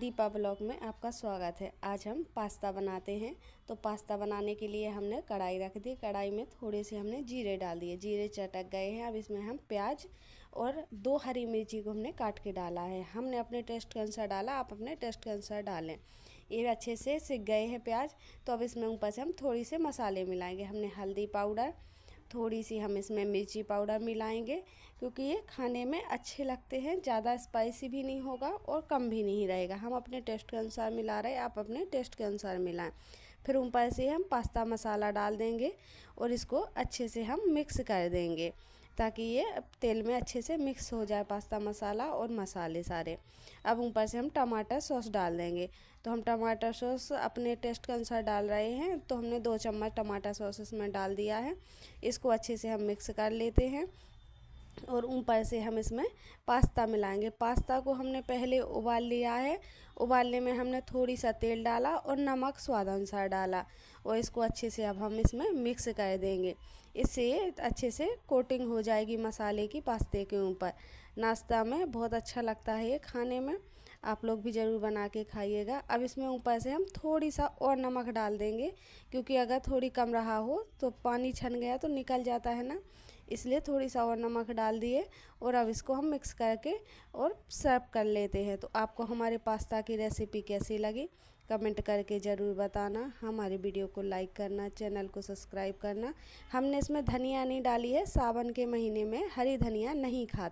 Deepa blog में आपका स्वागत है आज हम पास्ता बनाते हैं तो पास्ता बनाने के लिए हमने कढ़ाई रख दी कढ़ाई में थोड़े से हमने जीरे डाल दिए जीरे चटक गए हैं अब इसमें हम प्याज और दो हरी मिर्ची को हमने काट के डाला है हमने अपने टेस्ट के अनुसार डाला आप अपने टेस्ट के अनुसार डालें ये अच्छे से सिक गए हैं प्याज तो अब इसमें ऊपर से हम थोड़ी से मसाले मिलाएँगे हमने हल्दी पाउडर थोड़ी सी हम इसमें मिर्ची पाउडर मिलाएंगे क्योंकि ये खाने में अच्छे लगते हैं ज़्यादा स्पाइसी भी नहीं होगा और कम भी नहीं रहेगा हम अपने टेस्ट के अनुसार मिला रहे आप अपने टेस्ट के अनुसार मिलाएं फिर ऊपर से हम पास्ता मसाला डाल देंगे और इसको अच्छे से हम मिक्स कर देंगे ताकि ये तेल में अच्छे से मिक्स हो जाए पास्ता मसाला और मसाले सारे अब ऊपर से हम टमाटर सॉस डाल देंगे तो हम टमाटर सॉस अपने टेस्ट के अनुसार डाल रहे हैं तो हमने दो चम्मच टमाटर सॉस इसमें डाल दिया है इसको अच्छे से हम मिक्स कर लेते हैं और ऊपर से हम इसमें पास्ता मिलाएंगे पास्ता को हमने पहले उबाल लिया है उबालने में हमने थोड़ी सा तेल डाला और नमक स्वाद अनुसार डाला और इसको अच्छे से अब हम इसमें मिक्स कर देंगे इससे अच्छे से कोटिंग हो जाएगी मसाले की पास्ते के ऊपर नाश्ता में बहुत अच्छा लगता है ये खाने में आप लोग भी ज़रूर बना के खाइएगा अब इसमें ऊपर से हम थोड़ी सा और नमक डाल देंगे क्योंकि अगर थोड़ी कम रहा हो तो पानी छन गया तो निकल जाता है ना इसलिए थोड़ी सा और नमक डाल दिए और अब इसको हम मिक्स करके और सर्व कर लेते हैं तो आपको हमारे पास्ता की रेसिपी कैसी लगी कमेंट करके ज़रूर बताना हमारे वीडियो को लाइक करना चैनल को सब्सक्राइब करना हमने इसमें धनिया नहीं डाली है सावन के महीने में हरी धनिया नहीं खाते